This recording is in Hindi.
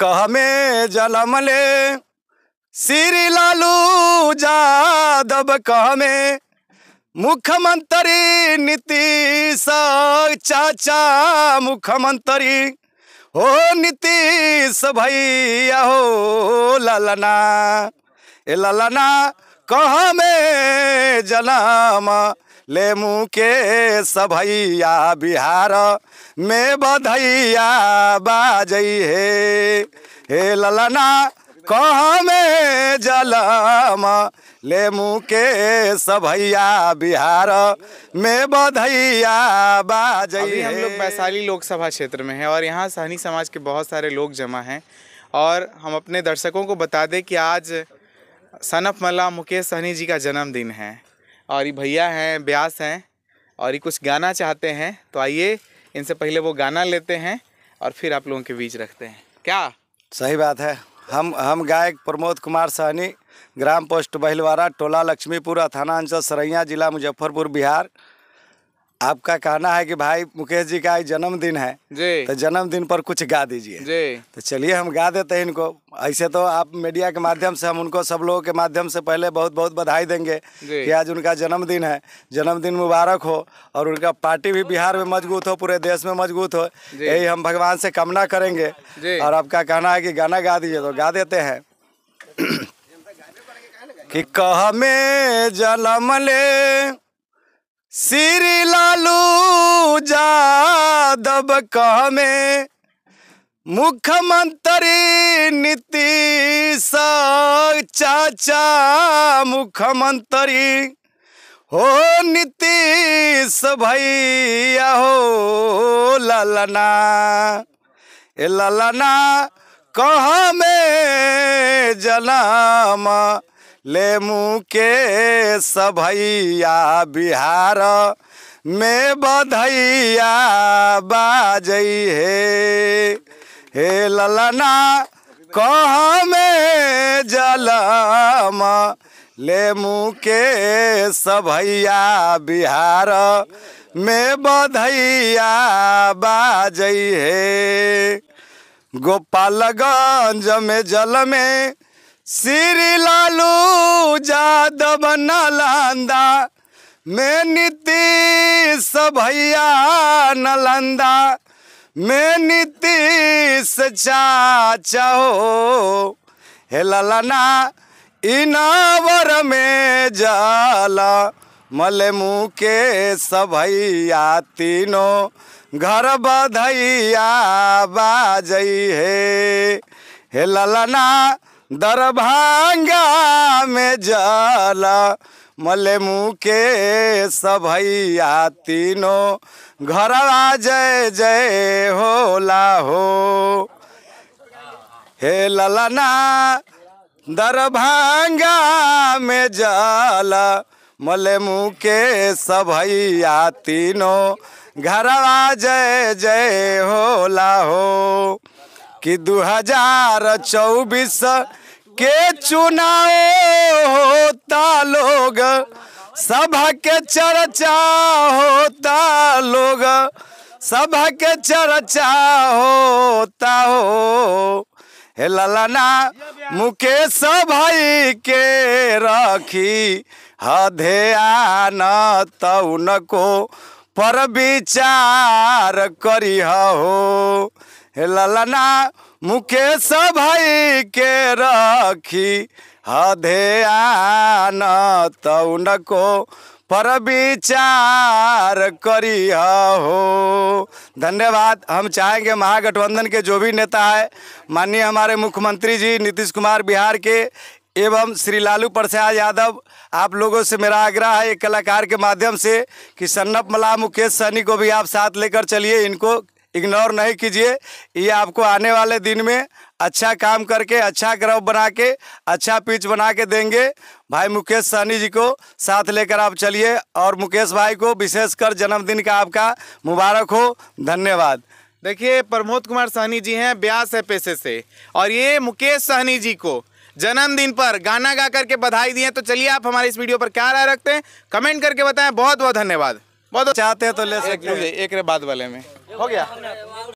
कहमे जलम ले श्री लालू जादब कहमे मुख्यमंत्री नीतीश चाचा मुख्यमंत्री हो नीतीश भैया हो ललना ए ललना कहमे जलम ले के सभैया बिहार में बधैया बाज हे हे ललना कह में जलम ले के सभैया बिहार में बधैया बाजई हम लोग वैशाली लोकसभा क्षेत्र में हैं और यहाँ सहनी समाज के बहुत सारे लोग जमा हैं और हम अपने दर्शकों को बता दें कि आज सनफ मल्ला मुकेश सहनी जी का जन्मदिन है और ये भैया हैं ब्यास हैं और ये कुछ गाना चाहते हैं तो आइए इनसे पहले वो गाना लेते हैं और फिर आप लोगों के बीच रखते हैं क्या सही बात है हम हम गायक प्रमोद कुमार सहनी ग्राम पोस्ट बहिलवाड़ा टोला लक्ष्मीपुरा थाना अंचल सरैया जिला मुजफ्फरपुर बिहार आपका कहना है कि भाई मुकेश जी का जन्मदिन है जी तो जन्मदिन पर कुछ गा दीजिए जी तो चलिए हम गा देते हैं इनको ऐसे तो आप मीडिया के माध्यम से हम उनको सब लोगों के माध्यम से पहले बहुत बहुत बधाई देंगे कि आज उनका जन्मदिन है जन्मदिन मुबारक हो और उनका पार्टी भी बिहार में मजबूत हो पूरे देश में मजबूत हो यही हम भगवान से कामना करेंगे और आपका कहना है कि गाना गा दीजिए तो गा देते हैं कि कह में जन्म ले श्री लालू जादव में मुख्यमंत्री नीतीश चाचा मुख्यमंत्री हो नीतीश भैया हो ललना ए ललना कहाँ में जनामा लेमू के सभैया बिहार में बधैया बाज हे हे ललना कह में जलम लेमू के सभैया बिहार में बधैया बाज हे गोपालगंज में जल में श्री लालू जादव नलंदा में नीतीश भैया नलंदा में नीतीश चाचा हो हे ललना इनावर में जला मले मुँह के सभैया तीनों घर बधैया बाजई है हे ललना दरभंगा में जाला मलेमू के सबैया तीनों घरवा जय जय होला हो हे ललना दरभंगा में जाला मलेमू के सबैया तीनों घरवा जय जय होला हो कि हजार चौबीस के चुनाव होता लोग सभा के चर्चा होता लोग सभा के चर्चा होता हो हे ललना मुकेश भाई के रखी हधेन तौनको पर विचार करी हो ललना मुकेश भाई के रखी हधे आन उनको पर विचार करी हो धन्यवाद हम चाहेंगे महागठबंधन के जो भी नेता है माननीय हमारे मुख्यमंत्री जी नीतीश कुमार बिहार के एवं श्री लालू प्रसाद यादव आप लोगों से मेरा आग्रह है एक कलाकार के माध्यम से कि सन्नप मला मुकेश सहनी को भी आप साथ लेकर चलिए इनको इग्नोर नहीं कीजिए ये आपको आने वाले दिन में अच्छा काम करके अच्छा ग्रह बना के अच्छा पिच बना के देंगे भाई मुकेश सहनी जी को साथ लेकर आप चलिए और मुकेश भाई को विशेषकर जन्मदिन का आपका मुबारक हो धन्यवाद देखिए प्रमोद कुमार सहनी जी हैं ब्यास है पेशे से और ये मुकेश सहनी जी को जन्मदिन पर गाना गा करके बधाई दिए तो चलिए आप हमारे इस वीडियो पर क्या राय रखते हैं कमेंट करके बताएं बहुत बहुत धन्यवाद बहुत चाहते हैं तो ले सकते हैं एक रे बाद वाले में हो गया